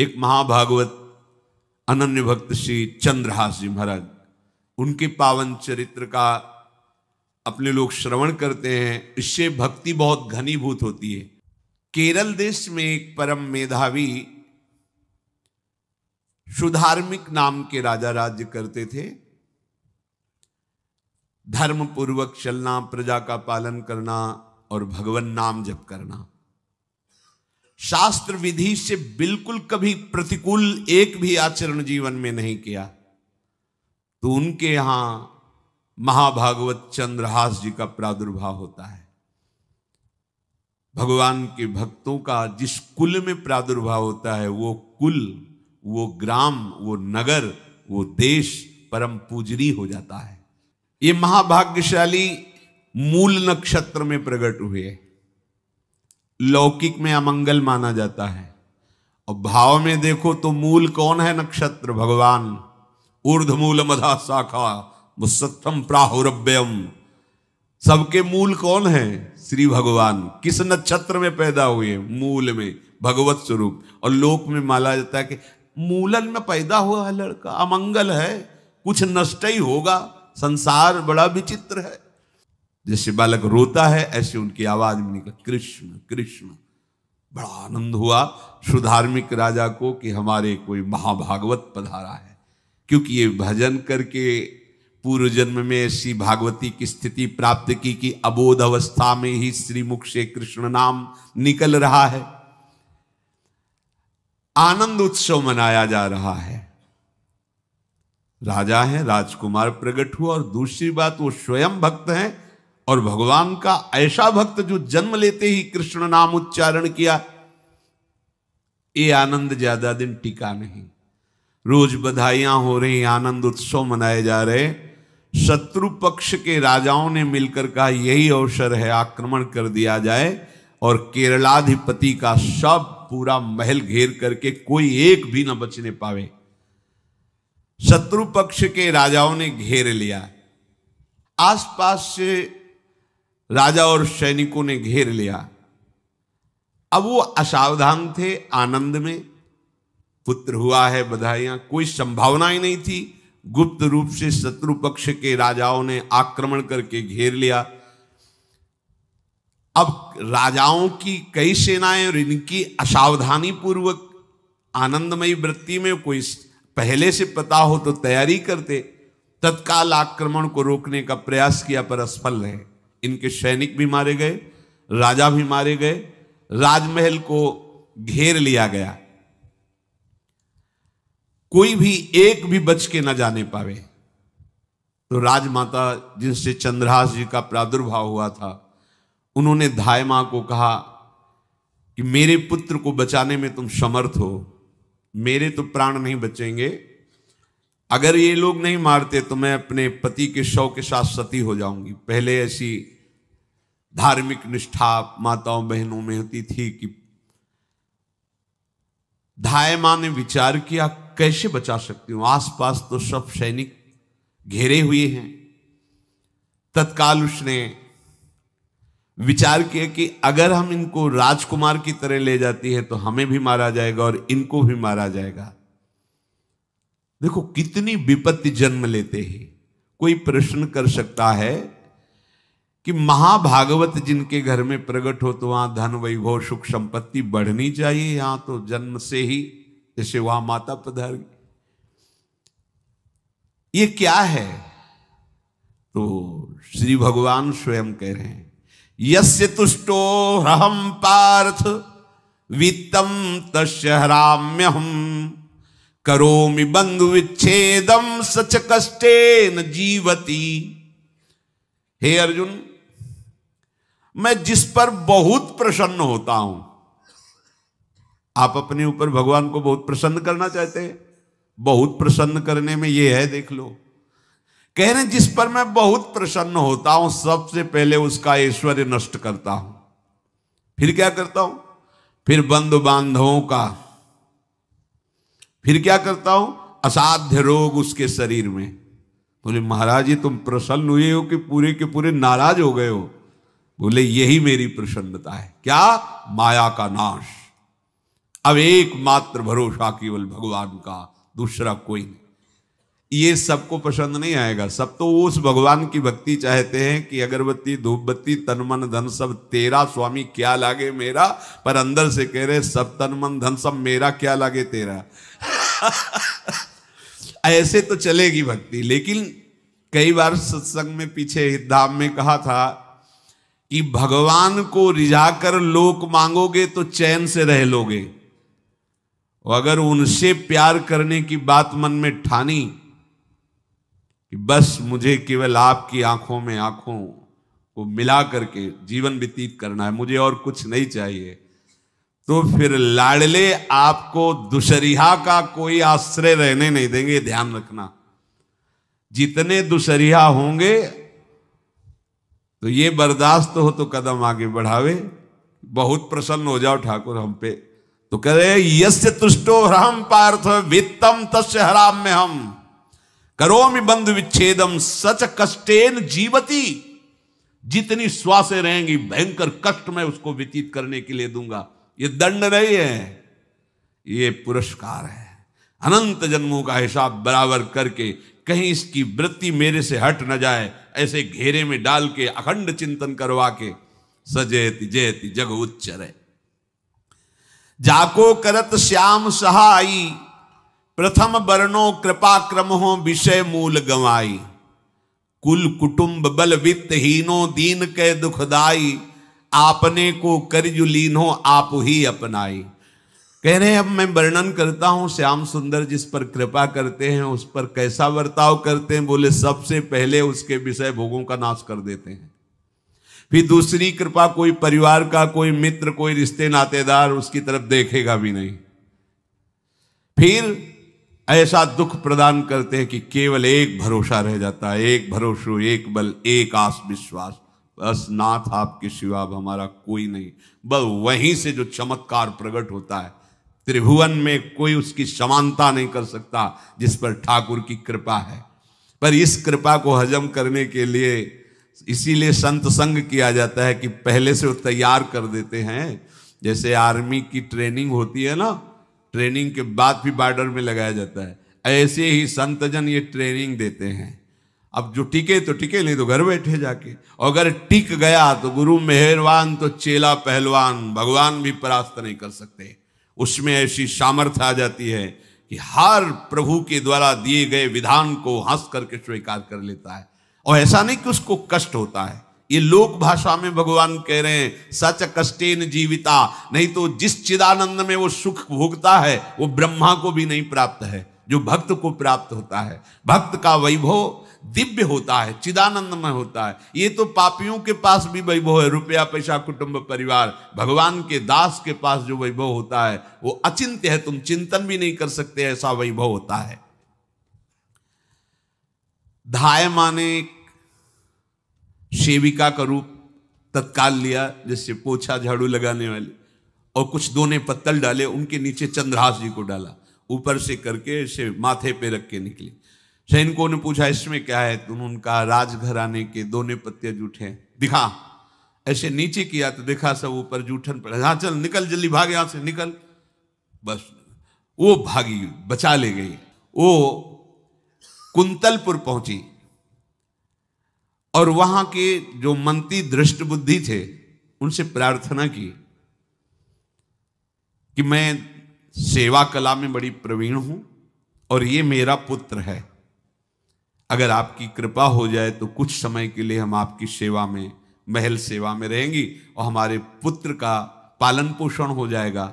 एक महाभागवत अनन्य भक्त श्री चंद्रहास जी महाराज उनके पावन चरित्र का अपने लोग श्रवण करते हैं इससे भक्ति बहुत घनीभूत होती है केरल देश में एक परम मेधावी सुधार्मिक नाम के राजा राज्य करते थे धर्म पूर्वक चलना प्रजा का पालन करना और भगवान नाम जप करना शास्त्र विधि से बिल्कुल कभी प्रतिकूल एक भी आचरण जीवन में नहीं किया तो उनके यहां महाभागवत चंद्रहास जी का प्रादुर्भाव होता है भगवान के भक्तों का जिस कुल में प्रादुर्भाव होता है वो कुल वो ग्राम वो नगर वो देश परम पूजनी हो जाता है ये महाभाग्यशाली मूल नक्षत्र में प्रकट हुए लौकिक में अमंगल माना जाता है और भाव में देखो तो मूल कौन है नक्षत्र भगवान ऊर्ध मूल मधा शाखा मुसत्तम प्राहुरभ्यम सबके मूल कौन है श्री भगवान किस नक्षत्र में पैदा हुए मूल में भगवत स्वरूप और लोक में माना जाता है कि मूलन में पैदा हुआ है लड़का अमंगल है कुछ नष्ट ही होगा संसार बड़ा विचित्र है जैसे बालक रोता है ऐसे उनकी आवाज में निकला कृष्ण कृष्ण बड़ा आनंद हुआ सुधार्मिक राजा को कि हमारे कोई महाभागवत पधारा है क्योंकि ये भजन करके पूर्व जन्म में ऐसी भागवती की स्थिति प्राप्त की कि अबोध अवस्था में ही श्रीमुख से कृष्ण नाम निकल रहा है आनंद उत्सव मनाया जा रहा है राजा है राजकुमार प्रकट हुआ और दूसरी बात वो स्वयं भक्त हैं और भगवान का ऐसा भक्त जो जन्म लेते ही कृष्ण नाम उच्चारण किया ये आनंद ज्यादा दिन टिका नहीं रोज बधाइयां हो रही आनंद उत्सव मनाए जा रहे शत्रु पक्ष के राजाओं ने मिलकर कहा यही अवसर है आक्रमण कर दिया जाए और केरलाधिपति का सब पूरा महल घेर करके कोई एक भी न बचने पावे शत्रु पक्ष के राजाओं ने घेर लिया आसपास से राजा और सैनिकों ने घेर लिया अब वो असावधान थे आनंद में पुत्र हुआ है बधाइयां कोई संभावना ही नहीं थी गुप्त रूप से शत्रु पक्ष के राजाओं ने आक्रमण करके घेर लिया अब राजाओं की कई सेनाएं और इनकी असावधानी पूर्वक आनंदमयी वृत्ति में कोई पहले से पता हो तो तैयारी करते तत्काल आक्रमण को रोकने का प्रयास किया पर असफल रहे इनके सैनिक भी मारे गए राजा भी मारे गए राजमहल को घेर लिया गया कोई भी एक भी बच के ना जाने पावे तो राजमाता जिनसे चंद्रहास जी का प्रादुर्भाव हुआ था उन्होंने धाय मां को कहा कि मेरे पुत्र को बचाने में तुम समर्थ हो मेरे तो प्राण नहीं बचेंगे अगर ये लोग नहीं मारते तो मैं अपने पति के शव के साथ सती हो जाऊंगी पहले ऐसी धार्मिक निष्ठा माताओं बहनों में होती थी कि धाय माँ ने विचार किया कैसे बचा सकती हूं आसपास तो सब सैनिक घेरे हुए हैं तत्काल उसने विचार किया कि अगर हम इनको राजकुमार की तरह ले जाती है तो हमें भी मारा जाएगा और इनको भी मारा जाएगा देखो कितनी विपत्ति जन्म लेते हैं कोई प्रश्न कर सकता है कि महाभागवत जिनके घर में प्रकट हो तो वहां धन वैभव सुख संपत्ति बढ़नी चाहिए यहां तो जन्म से ही जैसे वहां माता पधार गई ये क्या है तो श्री भगवान स्वयं कह रहे हैं यस्य तुष्टो हम पार्थ वित्तम तस्म्य हम करोमि बंधु विच्छेदम सच कष्टे न जीवती हे अर्जुन मैं जिस पर बहुत प्रसन्न होता हूं आप अपने ऊपर भगवान को बहुत प्रसन्न करना चाहते हैं बहुत प्रसन्न करने में यह है देख लो कह रहे जिस पर मैं बहुत प्रसन्न होता हूं सबसे पहले उसका ऐश्वर्य नष्ट करता हूं फिर क्या करता हूं फिर बंधु बांधवों का फिर क्या करता हूं असाध्य रोग उसके शरीर में बोले महाराज जी तुम प्रसन्न हुए हो कि पूरे के पूरे नाराज हो गए हो बोले यही मेरी प्रसन्नता है क्या माया का नाश अब एकमात्र भरोसा केवल भगवान का दूसरा कोई नहीं ये सबको पसंद नहीं आएगा सब तो उस भगवान की भक्ति चाहते हैं कि अगरबत्ती धूपबत्ती तन मन धन सब तेरा स्वामी क्या लागे मेरा पर अंदर से कह रहे सब तन मन धन सब मेरा क्या लागे तेरा ऐसे तो चलेगी भक्ति लेकिन कई बार सत्संग में पीछे धाम में कहा था कि भगवान को रिझा कर लोक मांगोगे तो चैन से रह लोगे और अगर उनसे प्यार करने की बात मन में ठानी कि बस मुझे केवल आपकी आंखों में आंखों को मिला करके जीवन व्यतीत करना है मुझे और कुछ नहीं चाहिए तो फिर लाडले आपको दुशरिहा का कोई आश्रय रहने नहीं देंगे ध्यान रखना जितने दुशरिहा होंगे तो ये बर्दाश्त हो तो कदम आगे बढ़ावे बहुत प्रसन्न हो जाओ ठाकुर हम पे तो कह रहे यस्य तुष्टो हम पार्थ वित्तम तस्य हराम में हम करोमि बंध विच्छेदम सच कष्टेन जीवती जितनी श्वासें रहेंगी भयंकर कष्ट में उसको व्यतीत करने के लिए दूंगा ये दंड नहीं है ये पुरस्कार है अनंत जन्मों का हिसाब बराबर करके कहीं इसकी वृत्ति मेरे से हट न जाए ऐसे घेरे में डाल के अखंड चिंतन करवा के सजेति जयति जग उच्चर जाको करत श्याम सहाई प्रथम वर्णों कृपा क्रम हो विषय मूल गवाई कुल कुटुंब बल वित्त हीनो दीन के दुखदाई आपने को करजु लीनो आप ही अपनाई कह रहे अब मैं वर्णन करता हूं श्याम सुंदर जिस पर कृपा करते हैं उस पर कैसा बर्ताव करते हैं बोले सबसे पहले उसके विषय भोगों का नाश कर देते हैं फिर दूसरी कृपा कोई परिवार का कोई मित्र कोई रिश्ते नातेदार उसकी तरफ देखेगा भी नहीं फिर ऐसा दुख प्रदान करते हैं कि केवल एक भरोसा रह जाता है एक भरोसो एक बल एक आस विश्वास बस नाथ आपके शिवाब हमारा कोई नहीं बस वहीं से जो चमत्कार प्रकट होता है त्रिभुवन में कोई उसकी समानता नहीं कर सकता जिस पर ठाकुर की कृपा है पर इस कृपा को हजम करने के लिए इसीलिए संत संग किया जाता है कि पहले से वो तैयार कर देते हैं जैसे आर्मी की ट्रेनिंग होती है ना ट्रेनिंग के बाद भी बॉर्डर में लगाया जाता है ऐसे ही संतजन ये ट्रेनिंग देते हैं अब जो टिके तो टिके नहीं तो घर बैठे जाके और अगर टिक गया तो गुरु मेहरवान तो चेला पहलवान भगवान भी परास्त नहीं कर सकते उसमें ऐसी सामर्थ्य आ जाती है कि हर प्रभु के द्वारा दिए गए विधान को हंस करके स्वीकार कर लेता है और ऐसा नहीं कि उसको कष्ट होता है ये लोक भाषा में भगवान कह रहे हैं सच कष्टेन जीविता नहीं तो जिस चिदानंद में वो सुख भोगता है वो ब्रह्मा को भी नहीं प्राप्त है जो भक्त को प्राप्त होता है भक्त का वैभव दिव्य होता है चिदानंद में होता है ये तो पापियों के पास भी वैभव है रुपया पैसा कुटुंब परिवार भगवान के दास के पास जो वैभव होता है वो अचिंत्य है तुम चिंतन भी नहीं कर सकते ऐसा वैभव होता है धाय माने सेविका का रूप तत्काल लिया जिससे पोछा झाड़ू लगाने वाले और कुछ दोने पत्तल डाले उनके नीचे चंद्रहास जी को डाला ऊपर से करके इसे माथे पे रख के निकले सैनिकों ने पूछा इसमें क्या है तो उनका राजघर राजघराने के दोने पत्ते जूठे दिखा ऐसे नीचे किया तो देखा सब ऊपर जूठन पड़े हाँ चल निकल जल्दी भाग यहां से निकल बस वो भागी बचा ले गई वो कुंतलपुर पहुंची और वहां के जो मंत्री दृष्ट बुद्धि थे उनसे प्रार्थना की कि मैं सेवा कला में बड़ी प्रवीण हूं और ये मेरा पुत्र है अगर आपकी कृपा हो जाए तो कुछ समय के लिए हम आपकी सेवा में महल सेवा में रहेंगी और हमारे पुत्र का पालन पोषण हो जाएगा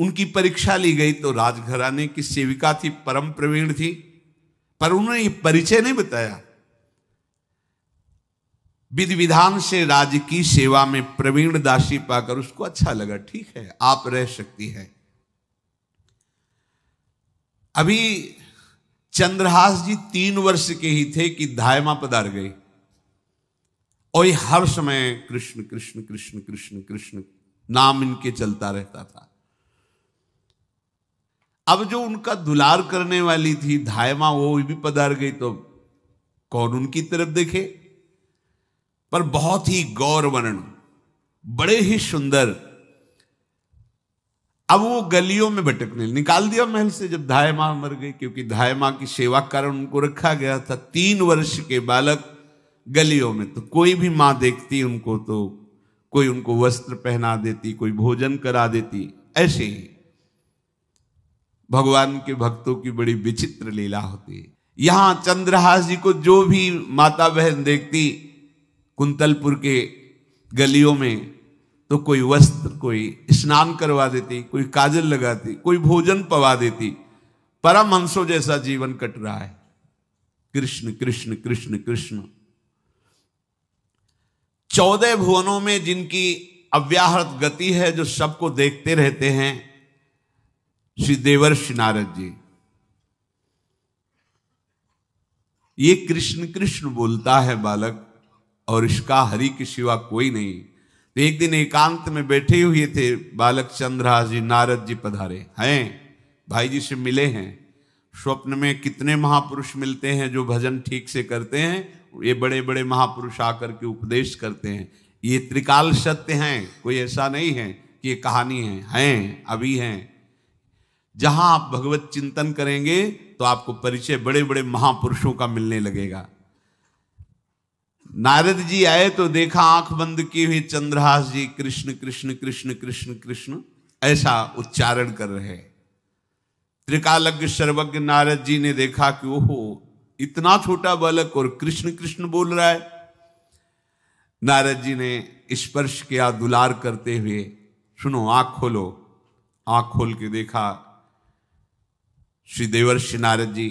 उनकी परीक्षा ली गई तो राजघराने की सेविका थी परम प्रवीण थी पर उन्होंने ये परिचय नहीं बताया विधि विधान से राज्य की सेवा में प्रवीण दासी पाकर उसको अच्छा लगा ठीक है आप रह सकती है अभी चंद्रहास जी तीन वर्ष के ही थे कि धायमा पदार गई और ये हर समय कृष्ण कृष्ण कृष्ण कृष्ण कृष्ण नाम इनके चलता रहता था अब जो उनका दुलार करने वाली थी धायमा वो भी पधार गई तो कौन उनकी तरफ देखे पर बहुत ही गौरवर्ण बड़े ही सुंदर अब वो गलियों में भटकने निकाल दिया महल से जब धाय माँ मर गई क्योंकि धाय माँ की सेवा कारण उनको रखा गया था तीन वर्ष के बालक गलियों में तो कोई भी माँ देखती उनको तो कोई उनको वस्त्र पहना देती कोई भोजन करा देती ऐसे ही भगवान के भक्तों की बड़ी विचित्र लीला होती है यहां चंद्रहास जी को जो भी माता बहन देखती कुंतलपुर के गलियों में तो कोई वस्त्र कोई स्नान करवा देती कोई काजल लगाती कोई भोजन पवा देती परम हंसों जैसा जीवन कट रहा है कृष्ण कृष्ण कृष्ण कृष्ण चौदह भुवनों में जिनकी अव्याहत गति है जो सबको देखते रहते हैं श्री देवर्षि नारद जी ये कृष्ण कृष्ण बोलता है बालक और इसका हरि के सिवा कोई नहीं तो एक दिन एकांत में बैठे हुए थे बालक चंद्रहास जी नारद जी पधारे हैं भाई जी से मिले हैं स्वप्न में कितने महापुरुष मिलते हैं जो भजन ठीक से करते हैं ये बड़े बड़े महापुरुष आकर के उपदेश करते हैं ये त्रिकाल सत्य हैं कोई ऐसा नहीं है कि ये कहानी है हैं अभी हैं जहां आप भगवत चिंतन करेंगे तो आपको परिचय बड़े बड़े महापुरुषों का मिलने लगेगा नारद जी आए तो देखा आंख बंद किए हुए चंद्रहास जी कृष्ण कृष्ण कृष्ण कृष्ण कृष्ण ऐसा उच्चारण कर रहे त्रिकालज्ञ सर्वज्ञ नारद जी ने देखा कि ओहो इतना छोटा बालक और कृष्ण कृष्ण बोल रहा है नारद जी ने स्पर्श किया दुलार करते हुए सुनो आंख खोलो आंख खोल के देखा श्री देवर्षि नारद जी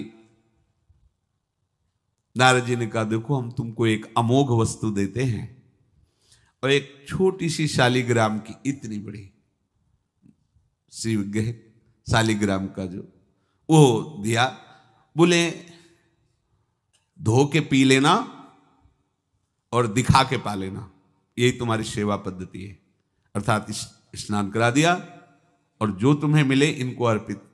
नारद जी ने कहा देखो हम तुमको एक अमोघ वस्तु देते हैं और एक छोटी सी शालीग्राम की इतनी बड़ी शिव विग्रह शालीग्राम का जो वो दिया बोले धो के पी लेना और दिखा के पा लेना यही तुम्हारी सेवा पद्धति है अर्थात स्नान करा दिया और जो तुम्हें मिले इनको अर्पित